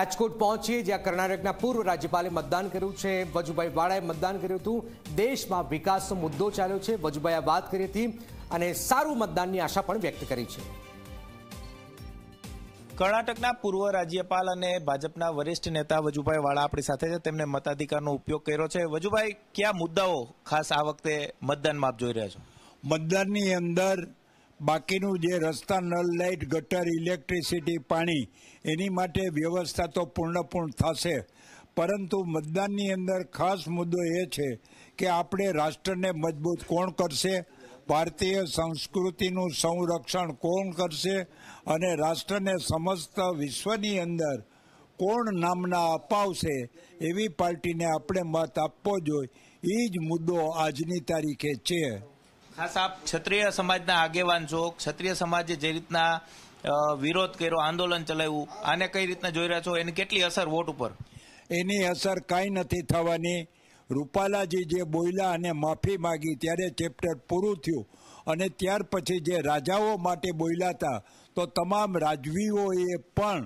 રાજકોટ પહોંચીએ જ્યાં કર્ણાટકના પૂર્વ રાજ્યપાલે મતદાન કર્યું છે વજુભાઈ વાળાએ મતદાન કર્યું હતું દેશમાં વિકાસનો મુદ્દો ચાલ્યો છે વજુભાઈએ વાત કરી હતી અને સારું મતદાનની આશા પણ વ્યક્ત કરી છે કર્ણાટકના પૂર્વ રાજ્યપાલ અને ભાજપના વરિષ્ઠ નેતા વજુભાઈ વાળા આપણી સાથે છે તેમણે મતાધિકારનો ઉપયોગ કર્યો છે વજુભાઈ કયા મુદ્દાઓ ખાસ આ વખતે મતદાનમાં આપ જોઈ રહ્યા છો મતદાનની અંદર બાકીનું જે રસ્તા નલ લાઇટ ગટર ઇલેક્ટ્રિસિટી પાણી એની માટે વ્યવસ્થા તો પૂર્ણપૂર્ણ થશે પરંતુ મતદાનની અંદર ખાસ મુદ્દો એ છે કે આપણે રાષ્ટ્રને મજબૂત કોણ કરશે ભારતીય સંસ્કૃતિનું સંરક્ષણ કોણ કરશે અને રાષ્ટ્રને સમસ્ત વિશ્વની અંદર કોણ નામના અપાવશે એવી પાર્ટીને આપણે મત આપવો જોઈએ એ જ મુદ્દો આજની તારીખે છે ખાસ આપ ક્ષત્રિય સમાજના આગેવાન છો ક્ષત્રિય સમાજે જે રીતના વિરોધ કર્યો આંદોલન ચલાવ્યું આને કઈ રીતના જોઈ રહ્યા છો એની કેટલી અસર વોટ ઉપર એની અસર કાંઈ નથી થવાની રૂપાલાજી જે બોલ્યા અને માફી માગી ત્યારે ચેપ્ટર પૂરું થયું અને ત્યાર પછી જે રાજાઓ માટે બોલ્યા હતા તો તમામ રાજવીઓએ પણ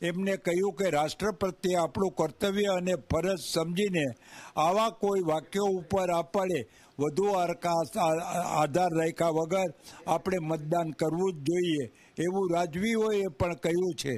એમને કહ્યું કે રાષ્ટ્ર પ્રત્યે આપણું કર્તવ્ય અને ફરજ સમજીને આવા કોઈ વાક્યો ઉપર આપણે વધુ આધાર રાખ્યા વગર આપણે મતદાન કરવું જ જોઈએ એવું રાજવીઓએ પણ કહ્યું છે